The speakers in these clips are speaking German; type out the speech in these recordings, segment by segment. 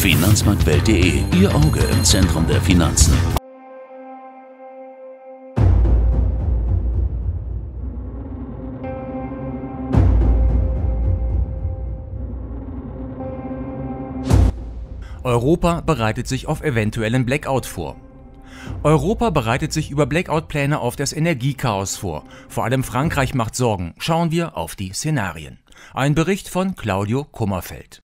Finanzmarktwelt.de, Ihr Auge im Zentrum der Finanzen. Europa bereitet sich auf eventuellen Blackout vor. Europa bereitet sich über Blackout-Pläne auf das Energiechaos vor. Vor allem Frankreich macht Sorgen. Schauen wir auf die Szenarien. Ein Bericht von Claudio Kummerfeld.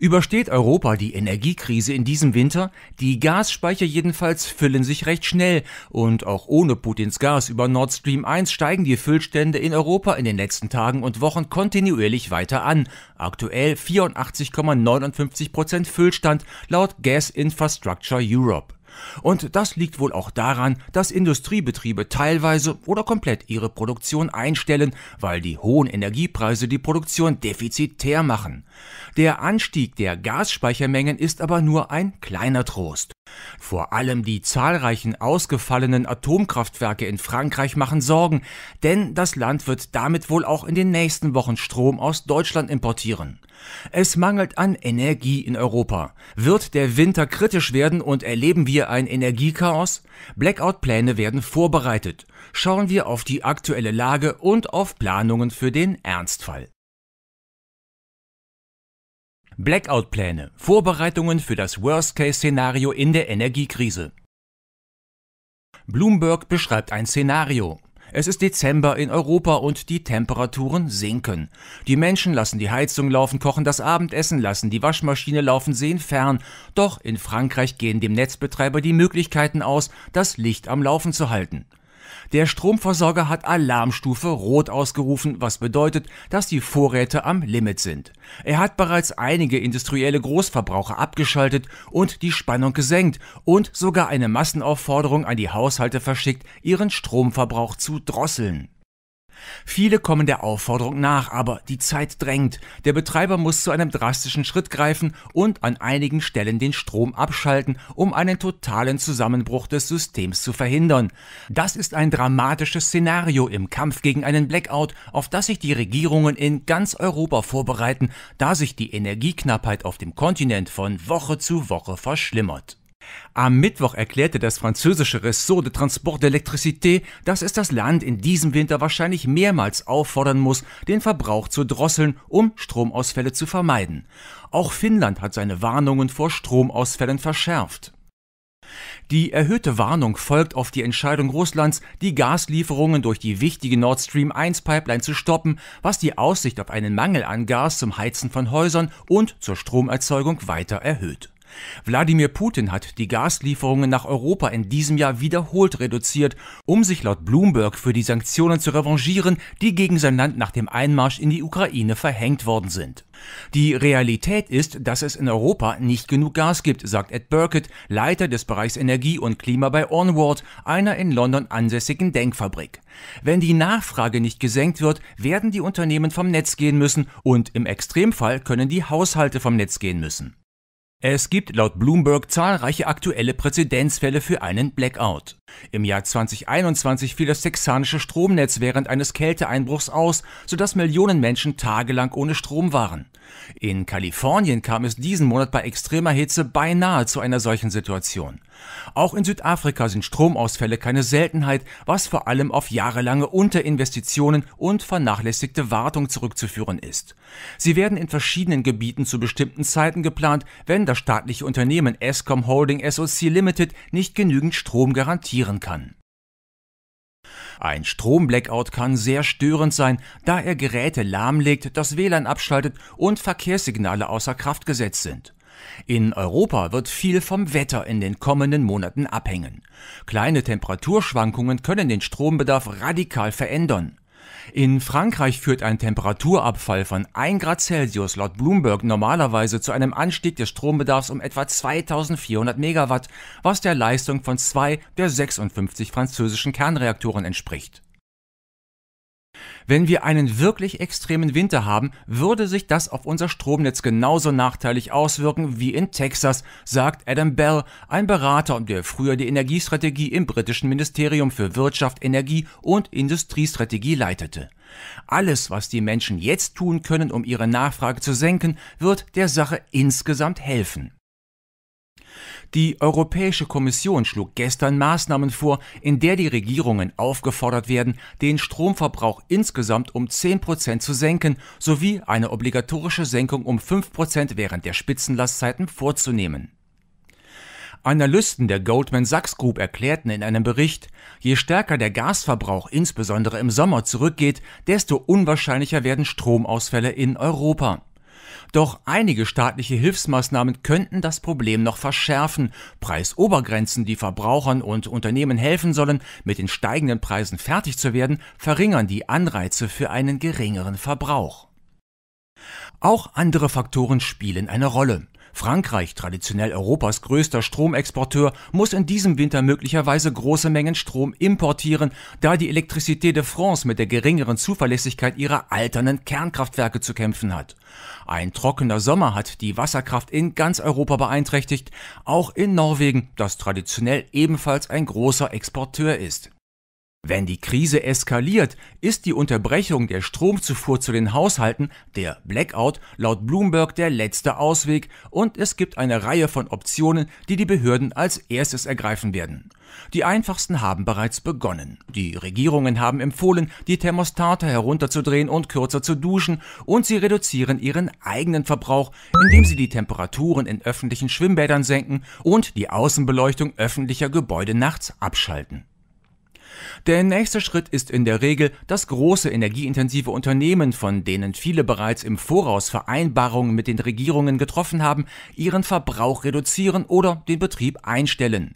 Übersteht Europa die Energiekrise in diesem Winter? Die Gasspeicher jedenfalls füllen sich recht schnell und auch ohne Putins Gas über Nord Stream 1 steigen die Füllstände in Europa in den letzten Tagen und Wochen kontinuierlich weiter an. Aktuell 84,59% Prozent Füllstand laut Gas Infrastructure Europe. Und das liegt wohl auch daran, dass Industriebetriebe teilweise oder komplett ihre Produktion einstellen, weil die hohen Energiepreise die Produktion defizitär machen. Der Anstieg der Gasspeichermengen ist aber nur ein kleiner Trost. Vor allem die zahlreichen ausgefallenen Atomkraftwerke in Frankreich machen Sorgen, denn das Land wird damit wohl auch in den nächsten Wochen Strom aus Deutschland importieren. Es mangelt an Energie in Europa. Wird der Winter kritisch werden und erleben wir ein Energiechaos? Blackout-Pläne werden vorbereitet. Schauen wir auf die aktuelle Lage und auf Planungen für den Ernstfall. Blackout-Pläne. Vorbereitungen für das Worst-Case-Szenario in der Energiekrise. Bloomberg beschreibt ein Szenario. Es ist Dezember in Europa und die Temperaturen sinken. Die Menschen lassen die Heizung laufen, kochen das Abendessen, lassen die Waschmaschine laufen, sehen fern. Doch in Frankreich gehen dem Netzbetreiber die Möglichkeiten aus, das Licht am Laufen zu halten. Der Stromversorger hat Alarmstufe Rot ausgerufen, was bedeutet, dass die Vorräte am Limit sind. Er hat bereits einige industrielle Großverbraucher abgeschaltet und die Spannung gesenkt und sogar eine Massenaufforderung an die Haushalte verschickt, ihren Stromverbrauch zu drosseln. Viele kommen der Aufforderung nach, aber die Zeit drängt. Der Betreiber muss zu einem drastischen Schritt greifen und an einigen Stellen den Strom abschalten, um einen totalen Zusammenbruch des Systems zu verhindern. Das ist ein dramatisches Szenario im Kampf gegen einen Blackout, auf das sich die Regierungen in ganz Europa vorbereiten, da sich die Energieknappheit auf dem Kontinent von Woche zu Woche verschlimmert. Am Mittwoch erklärte das französische Ressort de Transport d'Electricité, dass es das Land in diesem Winter wahrscheinlich mehrmals auffordern muss, den Verbrauch zu drosseln, um Stromausfälle zu vermeiden. Auch Finnland hat seine Warnungen vor Stromausfällen verschärft. Die erhöhte Warnung folgt auf die Entscheidung Russlands, die Gaslieferungen durch die wichtige Nord Stream 1 Pipeline zu stoppen, was die Aussicht auf einen Mangel an Gas zum Heizen von Häusern und zur Stromerzeugung weiter erhöht. Wladimir Putin hat die Gaslieferungen nach Europa in diesem Jahr wiederholt reduziert, um sich laut Bloomberg für die Sanktionen zu revanchieren, die gegen sein Land nach dem Einmarsch in die Ukraine verhängt worden sind. Die Realität ist, dass es in Europa nicht genug Gas gibt, sagt Ed Burkett, Leiter des Bereichs Energie und Klima bei Onward, einer in London ansässigen Denkfabrik. Wenn die Nachfrage nicht gesenkt wird, werden die Unternehmen vom Netz gehen müssen und im Extremfall können die Haushalte vom Netz gehen müssen. Es gibt laut Bloomberg zahlreiche aktuelle Präzedenzfälle für einen Blackout. Im Jahr 2021 fiel das texanische Stromnetz während eines Kälteeinbruchs aus, sodass Millionen Menschen tagelang ohne Strom waren. In Kalifornien kam es diesen Monat bei extremer Hitze beinahe zu einer solchen Situation. Auch in Südafrika sind Stromausfälle keine Seltenheit, was vor allem auf jahrelange Unterinvestitionen und vernachlässigte Wartung zurückzuführen ist. Sie werden in verschiedenen Gebieten zu bestimmten Zeiten geplant, wenn das staatliche Unternehmen Escom Holding SoC Limited nicht genügend Strom garantiert passieren kann. Ein Stromblackout kann sehr störend sein, da er Geräte lahmlegt, das WLAN abschaltet und Verkehrssignale außer Kraft gesetzt sind. In Europa wird viel vom Wetter in den kommenden Monaten abhängen. Kleine Temperaturschwankungen können den Strombedarf radikal verändern. In Frankreich führt ein Temperaturabfall von 1 Grad Celsius laut Bloomberg normalerweise zu einem Anstieg des Strombedarfs um etwa 2400 Megawatt, was der Leistung von zwei der 56 französischen Kernreaktoren entspricht. Wenn wir einen wirklich extremen Winter haben, würde sich das auf unser Stromnetz genauso nachteilig auswirken wie in Texas, sagt Adam Bell, ein Berater, der früher die Energiestrategie im britischen Ministerium für Wirtschaft, Energie und Industriestrategie leitete. Alles, was die Menschen jetzt tun können, um ihre Nachfrage zu senken, wird der Sache insgesamt helfen. Die Europäische Kommission schlug gestern Maßnahmen vor, in der die Regierungen aufgefordert werden, den Stromverbrauch insgesamt um 10 Prozent zu senken sowie eine obligatorische Senkung um 5 Prozent während der Spitzenlastzeiten vorzunehmen. Analysten der Goldman Sachs Group erklärten in einem Bericht, je stärker der Gasverbrauch insbesondere im Sommer zurückgeht, desto unwahrscheinlicher werden Stromausfälle in Europa. Doch einige staatliche Hilfsmaßnahmen könnten das Problem noch verschärfen. Preisobergrenzen, die Verbrauchern und Unternehmen helfen sollen, mit den steigenden Preisen fertig zu werden, verringern die Anreize für einen geringeren Verbrauch. Auch andere Faktoren spielen eine Rolle. Frankreich, traditionell Europas größter Stromexporteur, muss in diesem Winter möglicherweise große Mengen Strom importieren, da die Elektricité de France mit der geringeren Zuverlässigkeit ihrer alternden Kernkraftwerke zu kämpfen hat. Ein trockener Sommer hat die Wasserkraft in ganz Europa beeinträchtigt, auch in Norwegen, das traditionell ebenfalls ein großer Exporteur ist. Wenn die Krise eskaliert, ist die Unterbrechung der Stromzufuhr zu den Haushalten, der Blackout, laut Bloomberg der letzte Ausweg und es gibt eine Reihe von Optionen, die die Behörden als erstes ergreifen werden. Die einfachsten haben bereits begonnen. Die Regierungen haben empfohlen, die Thermostate herunterzudrehen und kürzer zu duschen und sie reduzieren ihren eigenen Verbrauch, indem sie die Temperaturen in öffentlichen Schwimmbädern senken und die Außenbeleuchtung öffentlicher Gebäude nachts abschalten. Der nächste Schritt ist in der Regel, dass große energieintensive Unternehmen, von denen viele bereits im Voraus Vereinbarungen mit den Regierungen getroffen haben, ihren Verbrauch reduzieren oder den Betrieb einstellen.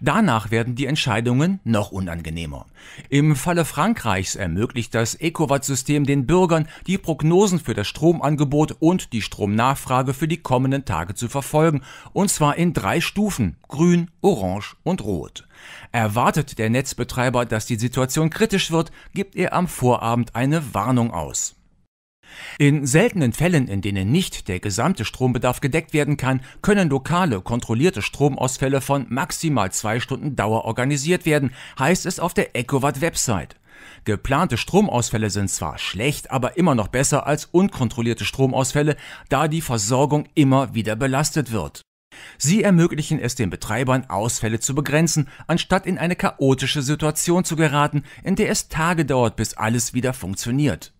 Danach werden die Entscheidungen noch unangenehmer. Im Falle Frankreichs ermöglicht das ECOWAT-System den Bürgern, die Prognosen für das Stromangebot und die Stromnachfrage für die kommenden Tage zu verfolgen, und zwar in drei Stufen, grün, orange und rot. Erwartet der Netzbetreiber, dass die Situation kritisch wird, gibt er am Vorabend eine Warnung aus. In seltenen Fällen, in denen nicht der gesamte Strombedarf gedeckt werden kann, können lokale, kontrollierte Stromausfälle von maximal zwei Stunden Dauer organisiert werden, heißt es auf der EcoWatt-Website. Geplante Stromausfälle sind zwar schlecht, aber immer noch besser als unkontrollierte Stromausfälle, da die Versorgung immer wieder belastet wird. Sie ermöglichen es den Betreibern, Ausfälle zu begrenzen, anstatt in eine chaotische Situation zu geraten, in der es Tage dauert, bis alles wieder funktioniert.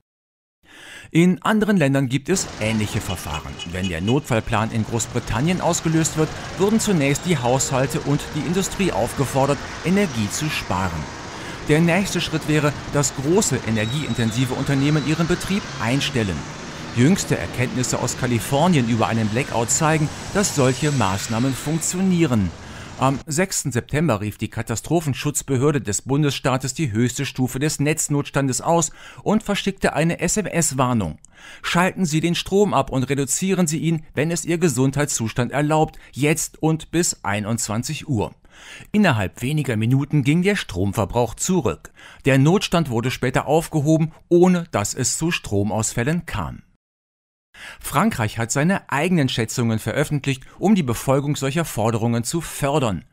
In anderen Ländern gibt es ähnliche Verfahren. Wenn der Notfallplan in Großbritannien ausgelöst wird, würden zunächst die Haushalte und die Industrie aufgefordert, Energie zu sparen. Der nächste Schritt wäre, dass große energieintensive Unternehmen ihren Betrieb einstellen. Jüngste Erkenntnisse aus Kalifornien über einen Blackout zeigen, dass solche Maßnahmen funktionieren. Am 6. September rief die Katastrophenschutzbehörde des Bundesstaates die höchste Stufe des Netznotstandes aus und verschickte eine SMS-Warnung. Schalten Sie den Strom ab und reduzieren Sie ihn, wenn es Ihr Gesundheitszustand erlaubt, jetzt und bis 21 Uhr. Innerhalb weniger Minuten ging der Stromverbrauch zurück. Der Notstand wurde später aufgehoben, ohne dass es zu Stromausfällen kam. Frankreich hat seine eigenen Schätzungen veröffentlicht, um die Befolgung solcher Forderungen zu fördern.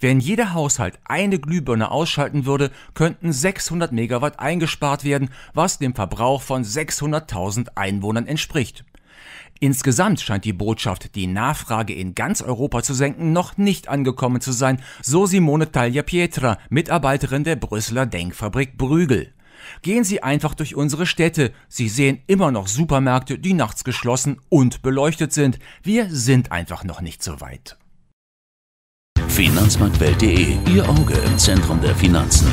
Wenn jeder Haushalt eine Glühbirne ausschalten würde, könnten 600 Megawatt eingespart werden, was dem Verbrauch von 600.000 Einwohnern entspricht. Insgesamt scheint die Botschaft, die Nachfrage in ganz Europa zu senken, noch nicht angekommen zu sein, so Simone Taglia Pietra, Mitarbeiterin der Brüsseler Denkfabrik Brügel. Gehen Sie einfach durch unsere Städte. Sie sehen immer noch Supermärkte, die nachts geschlossen und beleuchtet sind. Wir sind einfach noch nicht so weit. Finanzmarktwelt.de Ihr Auge im Zentrum der Finanzen.